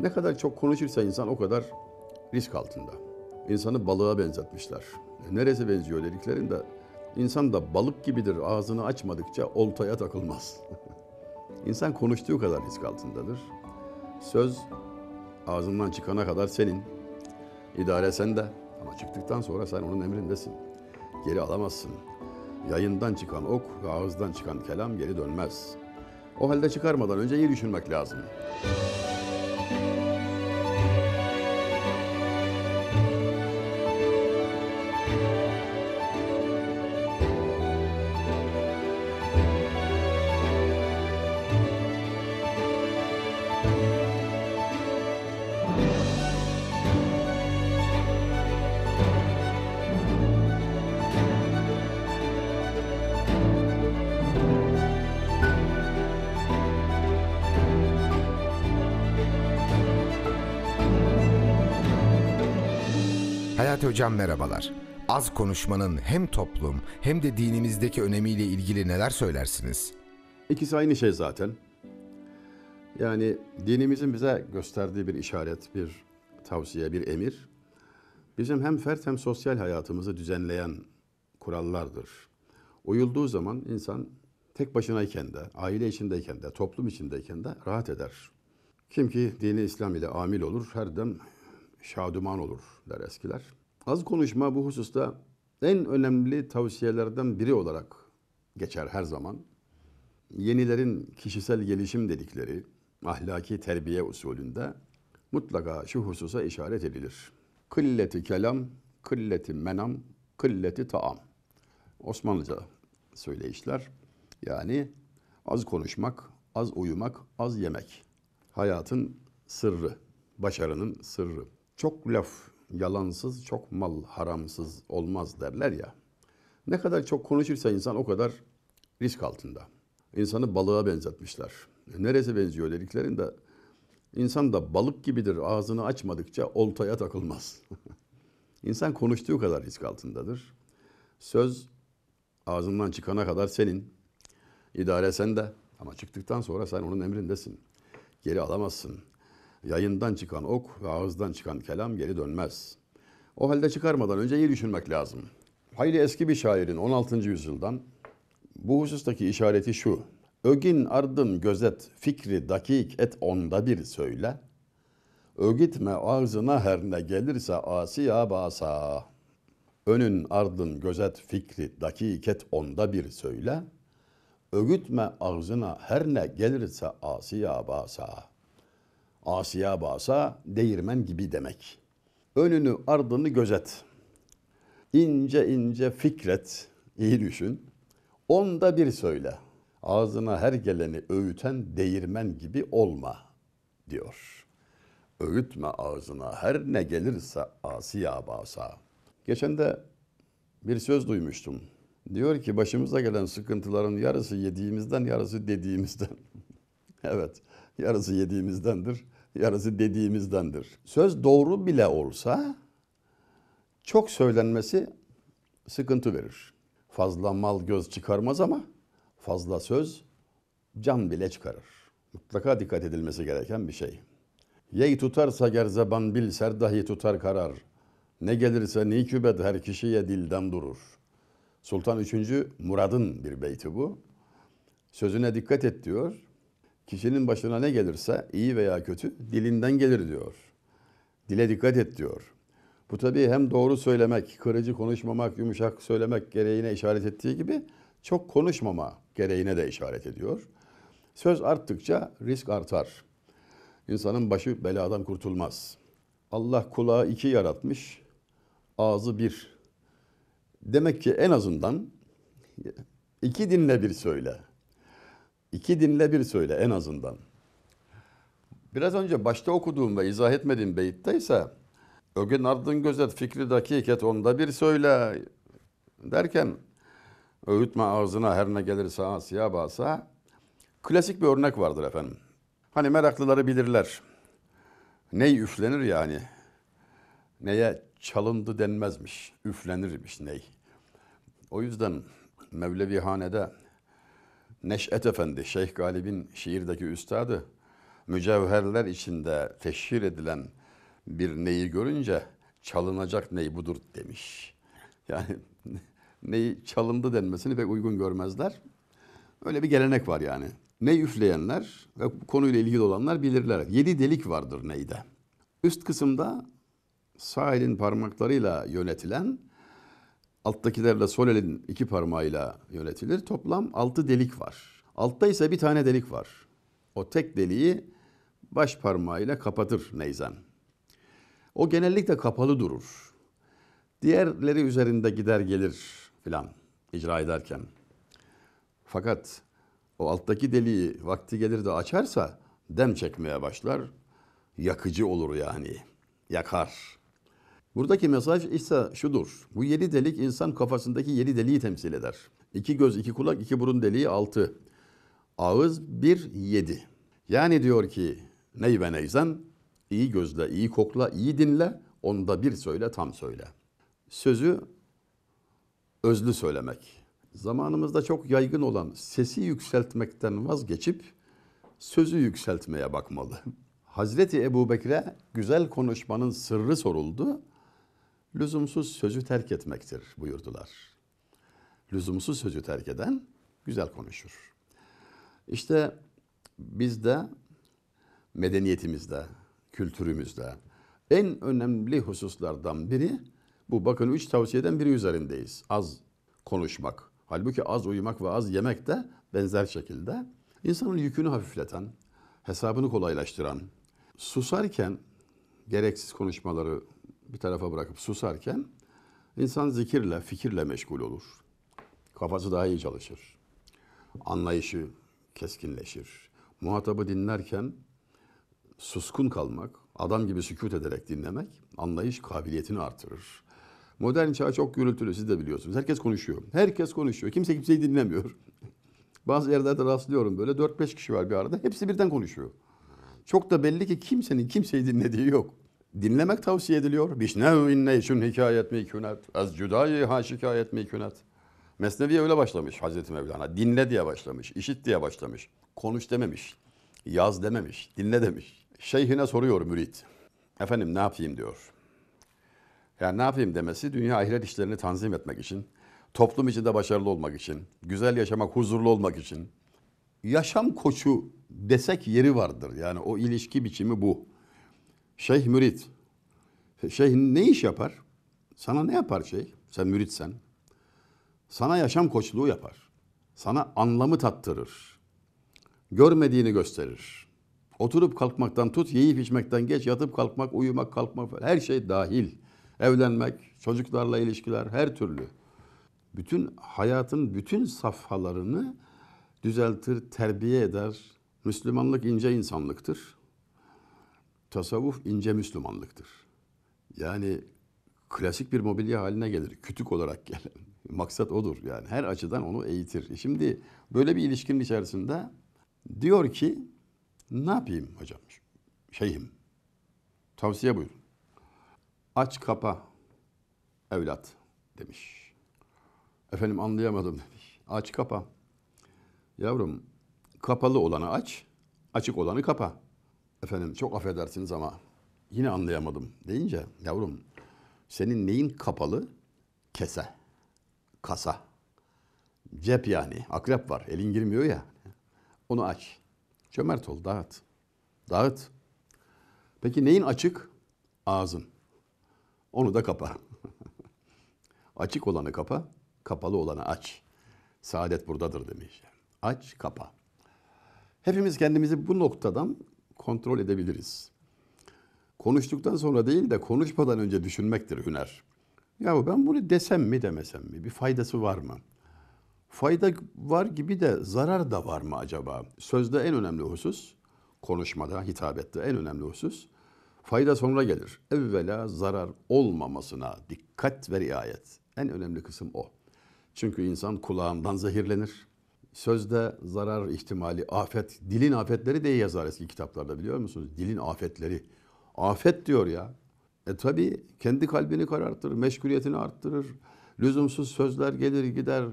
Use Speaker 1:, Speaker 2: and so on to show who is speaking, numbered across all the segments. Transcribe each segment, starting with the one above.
Speaker 1: Ne kadar çok konuşursa insan o kadar risk altında. İnsanı balığa benzetmişler. Neresi benziyor dediklerinde insan da balık gibidir ağzını açmadıkça oltaya takılmaz. İnsan konuştuğu kadar risk altındadır. Söz ağzından çıkana kadar senin. İdare de ama çıktıktan sonra sen onun emrindesin. Geri alamazsın. Yayından çıkan ok ve ağızdan çıkan kelam geri dönmez. O halde çıkarmadan önce iyi düşünmek lazım. Müzik Necati Hocam merhabalar. Az konuşmanın hem toplum hem de dinimizdeki önemiyle ilgili neler söylersiniz? İkisi aynı şey zaten. Yani dinimizin bize gösterdiği bir işaret, bir tavsiye, bir emir bizim hem fert hem sosyal hayatımızı düzenleyen kurallardır. Uyulduğu zaman insan tek başınayken de, aile içindeyken de, toplum içindeyken de rahat eder. Kim ki dini İslam ile amil olur, her dem şaduman olur der eskiler. Az konuşma bu hususta en önemli tavsiyelerden biri olarak geçer her zaman. Yenilerin kişisel gelişim dedikleri ahlaki terbiye usulünde mutlaka şu hususa işaret edilir. Kılleti kelam, kılleti menam, kılleti taam. Osmanlıca söyleyişler. Yani az konuşmak, az uyumak, az yemek. Hayatın sırrı, başarının sırrı. Çok laf yalansız çok mal haramsız olmaz derler ya. Ne kadar çok konuşursa insan o kadar risk altında. İnsanı balığa benzetmişler. E, neresi benziyor dediklerinde insan da balık gibidir ağzını açmadıkça oltaya takılmaz. İnsan konuştuğu kadar risk altındadır. Söz ağzından çıkana kadar senin. İdare de ama çıktıktan sonra sen onun emrindesin. Geri alamazsın. Yayından çıkan ok ve ağızdan çıkan kelam geri dönmez. O halde çıkarmadan önce iyi düşünmek lazım. Hayli eski bir şairin 16. yüzyıldan bu husustaki işareti şu. Ögin ardın gözet fikri dakik et onda bir söyle. Ögitme ağzına her ne gelirse asiya basa. Önün ardın gözet fikri dakik et onda bir söyle. Ögütme ağzına her ne gelirse asiya basa.'' Asiya basa değirmen gibi demek. Önünü ardını gözet. İnce ince fikret, iyi düşün. Onda bir söyle. Ağzına her geleni öğüten değirmen gibi olma diyor. Öğütme ağzına her ne gelirse Asiya basa. Geçen de bir söz duymuştum. Diyor ki başımıza gelen sıkıntıların yarısı yediğimizden, yarısı dediğimizden. evet, yarısı yediğimizdendir yarısı dediğimizdendir. Söz doğru bile olsa çok söylenmesi sıkıntı verir. Fazla mal göz çıkarmaz ama fazla söz can bile çıkarır. Mutlaka dikkat edilmesi gereken bir şey. Yey tutarsa gerzeban bil serdahi tutar karar. Ne gelirse nikübet her kişiye dilden durur. Sultan 3. Murad'ın bir beyti bu. Sözüne dikkat et diyor. Kişinin başına ne gelirse iyi veya kötü dilinden gelir diyor. Dile dikkat et diyor. Bu tabii hem doğru söylemek, kırıcı konuşmamak, yumuşak söylemek gereğine işaret ettiği gibi çok konuşmama gereğine de işaret ediyor. Söz arttıkça risk artar. İnsanın başı beladan kurtulmaz. Allah kulağı iki yaratmış, ağzı bir. Demek ki en azından iki dinle bir söyle. İki dinle bir söyle en azından. Biraz önce başta okuduğum ve izah etmediğim beyitte ise Ögün ardın gözet fikri dakiket onda bir söyle derken öğütme ağzına her ne gelirse asiya basa klasik bir örnek vardır efendim. Hani meraklıları bilirler. Ney üflenir yani. Neye çalındı denmezmiş. Üflenirmiş ney. O yüzden Mevlevi hanede Neşet Efendi, Şeyh Galib'in şiirdeki üstadı, mücevherler içinde teşhir edilen bir neyi görünce çalınacak ney budur demiş. Yani neyi çalındı denmesini pek uygun görmezler. Öyle bir gelenek var yani. Ney üfleyenler ve konuyla ilgili olanlar bilirler. Yedi delik vardır neyde. Üst kısımda sağ elin parmaklarıyla yönetilen alttakilerle sol elin iki parmağıyla yönetilir. Toplam altı delik var. Altta ise bir tane delik var. O tek deliği baş parmağıyla kapatır neyzen. O genellikle kapalı durur. Diğerleri üzerinde gider gelir filan icra ederken. Fakat o alttaki deliği vakti gelir de açarsa dem çekmeye başlar. Yakıcı olur yani. Yakar. Buradaki mesaj ise şudur. Bu yedi delik insan kafasındaki yedi deliği temsil eder. İki göz, iki kulak, iki burun deliği altı. Ağız bir, yedi. Yani diyor ki ney ve neyzen iyi gözle, iyi kokla, iyi dinle, onda bir söyle, tam söyle. Sözü özlü söylemek. Zamanımızda çok yaygın olan sesi yükseltmekten vazgeçip sözü yükseltmeye bakmalı. Hazreti Ebu Bekir'e güzel konuşmanın sırrı soruldu lüzumsuz sözü terk etmektir buyurdular. Lüzumsuz sözü terk eden güzel konuşur. İşte biz de medeniyetimizde, kültürümüzde en önemli hususlardan biri bu. Bakın üç tavsiyeden biri üzerindeyiz. Az konuşmak. Halbuki az uyumak ve az yemek de benzer şekilde insanın yükünü hafifleten, hesabını kolaylaştıran, susarken gereksiz konuşmaları bir tarafa bırakıp susarken insan zikirle, fikirle meşgul olur. Kafası daha iyi çalışır. Anlayışı keskinleşir. Muhatabı dinlerken suskun kalmak, adam gibi sükut ederek dinlemek anlayış kabiliyetini artırır. Modern çağ çok gürültülü siz de biliyorsunuz. Herkes konuşuyor. Herkes konuşuyor. Kimse kimseyi dinlemiyor. Bazı yerlerde rastlıyorum böyle 4-5 kişi var bir arada. Hepsi birden konuşuyor. Çok da belli ki kimsenin kimseyi dinlediği yok dinlemek tavsiye ediliyor. Bişnev inneyşun hikayet mekünat. Az cüdayi ha şikayet mekünat. Mesnevi öyle başlamış Hazreti Mevlana. Dinle diye başlamış, işit diye başlamış. Konuş dememiş, yaz dememiş, dinle demiş. Şeyhine soruyor mürit. Efendim ne yapayım diyor. Yani ne yapayım demesi dünya ahiret işlerini tanzim etmek için, toplum içinde başarılı olmak için, güzel yaşamak, huzurlu olmak için. Yaşam koçu desek yeri vardır. Yani o ilişki biçimi bu. Şeyh mürit. Şeyh ne iş yapar? Sana ne yapar şeyh? Sen müritsen. Sana yaşam koçluğu yapar. Sana anlamı tattırır. Görmediğini gösterir. Oturup kalkmaktan tut, yiyip içmekten geç, yatıp kalkmak, uyumak, kalkmak falan. Her şey dahil. Evlenmek, çocuklarla ilişkiler, her türlü. Bütün hayatın bütün safhalarını düzeltir, terbiye eder. Müslümanlık ince insanlıktır tasavvuf ince Müslümanlıktır. Yani klasik bir mobilya haline gelir. Kütük olarak gelen. Maksat odur yani. Her açıdan onu eğitir. E şimdi böyle bir ilişkinin içerisinde diyor ki ne yapayım hocam? Şeyhim. Tavsiye buyurun. Aç kapa evlat demiş. Efendim anlayamadım demiş. Aç kapa. Yavrum kapalı olanı aç, açık olanı kapa efendim çok affedersiniz ama yine anlayamadım deyince yavrum senin neyin kapalı? Kese. Kasa. Cep yani. Akrep var. Elin girmiyor ya. Onu aç. Cömert ol. Dağıt. Dağıt. Peki neyin açık? Ağzın. Onu da kapa. açık olanı kapa. Kapalı olanı aç. Saadet buradadır demiş. Aç, kapa. Hepimiz kendimizi bu noktadan kontrol edebiliriz. Konuştuktan sonra değil de konuşmadan önce düşünmektir hüner. Ya ben bunu desem mi demesem mi? Bir faydası var mı? Fayda var gibi de zarar da var mı acaba? Sözde en önemli husus, konuşmada, hitabette en önemli husus fayda sonra gelir. Evvela zarar olmamasına dikkat ve riayet. En önemli kısım o. Çünkü insan kulağından zehirlenir sözde zarar ihtimali, afet, dilin afetleri diye yazar eski kitaplarda biliyor musunuz? Dilin afetleri. Afet diyor ya. E tabi kendi kalbini karartır, meşguliyetini arttırır. Lüzumsuz sözler gelir gider.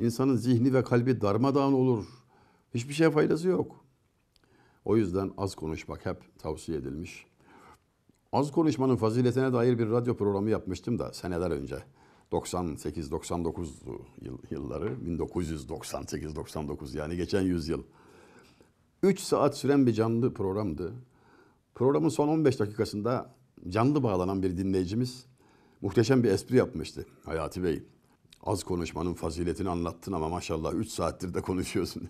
Speaker 1: İnsanın zihni ve kalbi darmadağın olur. Hiçbir şeye faydası yok. O yüzden az konuşmak hep tavsiye edilmiş. Az konuşmanın faziletine dair bir radyo programı yapmıştım da seneler önce. 98-99 yıl, yılları 1998-99 yani geçen yüzyıl. 3 saat süren bir canlı programdı. Programın son 15 dakikasında canlı bağlanan bir dinleyicimiz muhteşem bir espri yapmıştı Hayati Bey. Az konuşmanın faziletini anlattın ama maşallah 3 saattir de konuşuyorsun.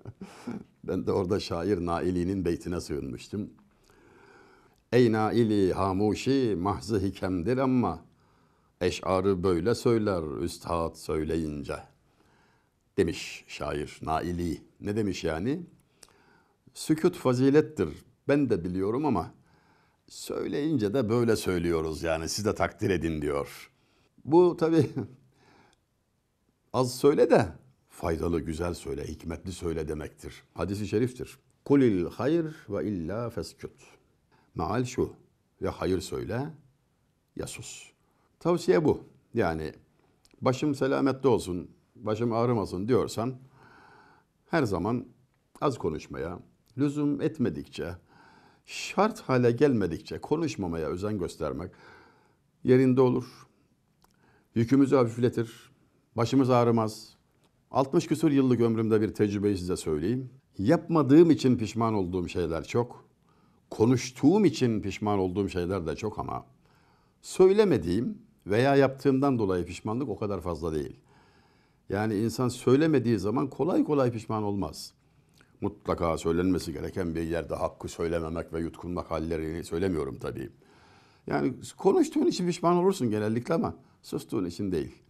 Speaker 1: ben de orada şair Naili'nin beytine sığınmıştım. Ey Naili hamuşi mahzı hikemdir ama Eşarı böyle söyler üstad söyleyince demiş şair Naili. Ne demiş yani? Sükut fazilettir. Ben de biliyorum ama söyleyince de böyle söylüyoruz yani siz de takdir edin diyor. Bu tabii az söyle de faydalı, güzel söyle, hikmetli söyle demektir. Hadisi şeriftir. Kulil hayır ve illa feskut. Maal şu. Ya hayır söyle ya sus. Tavsiye bu. Yani başım selamette olsun, başım ağrımasın diyorsan her zaman az konuşmaya, lüzum etmedikçe, şart hale gelmedikçe konuşmamaya özen göstermek yerinde olur. Yükümüzü hafifletir, başımız ağrımaz. 60 küsur yıllık ömrümde bir tecrübeyi size söyleyeyim. Yapmadığım için pişman olduğum şeyler çok. Konuştuğum için pişman olduğum şeyler de çok ama söylemediğim veya yaptığımdan dolayı pişmanlık o kadar fazla değil. Yani insan söylemediği zaman kolay kolay pişman olmaz. Mutlaka söylenmesi gereken bir yerde hakkı söylememek ve yutkunmak hallerini söylemiyorum tabii. Yani konuştuğun için pişman olursun genellikle ama sustuğun için değil.